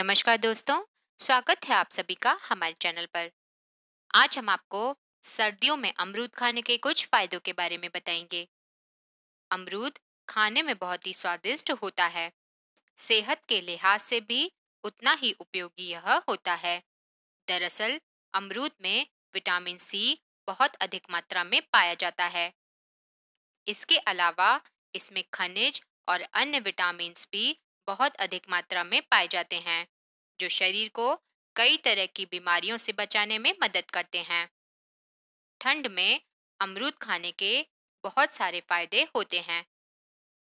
नमस्कार दोस्तों स्वागत है आप सभी का हमारे चैनल पर आज हम आपको सर्दियों में अमरूद खाने के कुछ फायदों के बारे में बताएंगे अमरूद खाने में बहुत ही स्वादिष्ट होता है सेहत के लिहाज से भी उतना ही उपयोगी यह होता है दरअसल अमरूद में विटामिन सी बहुत अधिक मात्रा में पाया जाता है इसके अलावा इसमें खनिज और अन्य विटामिन भी बहुत अधिक मात्रा में पाए जाते हैं जो शरीर को कई तरह की बीमारियों से बचाने में मदद करते हैं ठंड में अमरूद खाने के बहुत सारे फायदे होते हैं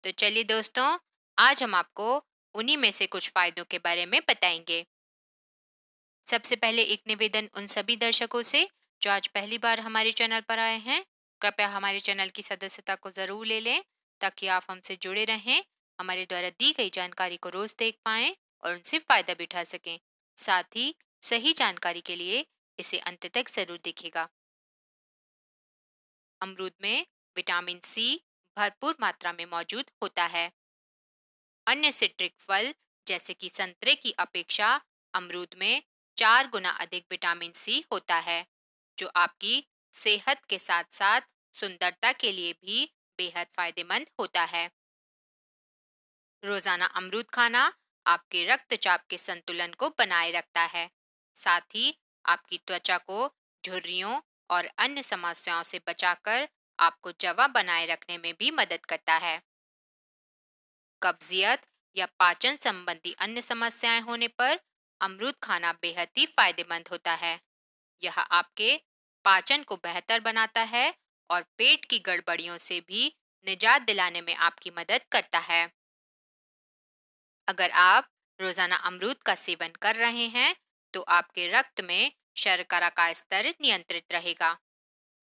तो चलिए दोस्तों आज हम आपको उन्हीं में से कुछ फायदों के बारे में बताएंगे सबसे पहले एक निवेदन उन सभी दर्शकों से जो आज पहली बार हमारे चैनल पर आए हैं कृपया हमारे चैनल की सदस्यता को ज़रूर ले लें ताकि आप हमसे जुड़े रहें हमारे द्वारा दी गई जानकारी को रोज देख पाए और उनसे फायदा भी उठा सकें साथ ही सही जानकारी के लिए इसे अंत तक जरूर देखेगा अमरूद में विटामिन सी भरपूर मात्रा में मौजूद होता है अन्य सिट्रिक फल जैसे कि संतरे की अपेक्षा अमरूद में चार गुना अधिक विटामिन सी होता है जो आपकी सेहत के साथ साथ सुंदरता के लिए भी बेहद फायदेमंद होता है रोजाना अमरूद खाना आपके रक्तचाप के संतुलन को बनाए रखता है साथ ही आपकी त्वचा को झुर्रियों और अन्य समस्याओं से बचाकर आपको जवा बनाए रखने में भी मदद करता है कब्जियत या पाचन संबंधी अन्य समस्याएं होने पर अमरूद खाना बेहद ही फायदेमंद होता है यह आपके पाचन को बेहतर बनाता है और पेट की गड़बड़ियों से भी निजात दिलाने में आपकी मदद करता है अगर आप रोजाना अमरूद का सेवन कर रहे हैं तो आपके रक्त में शर्करा का स्तर नियंत्रित रहेगा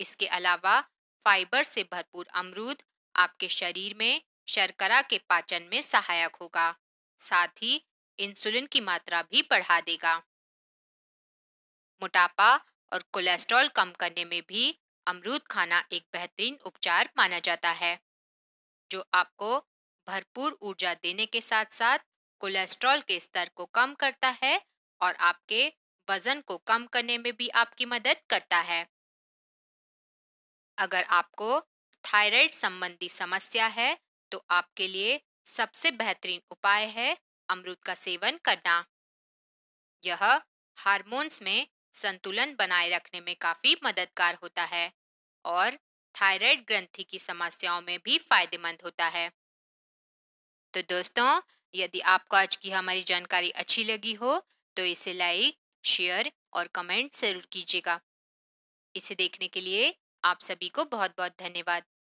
इसके अलावा फाइबर से भरपूर अमरूद आपके शरीर में शर्करा के पाचन में सहायक होगा साथ ही इंसुलिन की मात्रा भी बढ़ा देगा मोटापा और कोलेस्ट्रॉल कम करने में भी अमरूद खाना एक बेहतरीन उपचार माना जाता है जो आपको भरपूर ऊर्जा देने के साथ साथ कोलेस्ट्रॉल के स्तर को कम करता है और आपके वजन को कम करने में भी आपकी मदद करता है अगर आपको थायराइड संबंधी समस्या है तो आपके लिए सबसे बेहतरीन उपाय है अमरूद का सेवन करना यह हार्मोन्स में संतुलन बनाए रखने में काफ़ी मददगार होता है और थायराइड ग्रंथि की समस्याओं में भी फायदेमंद होता है तो दोस्तों यदि आपको आज की हमारी जानकारी अच्छी लगी हो तो इसे लाइक शेयर और कमेंट जरूर कीजिएगा इसे देखने के लिए आप सभी को बहुत बहुत धन्यवाद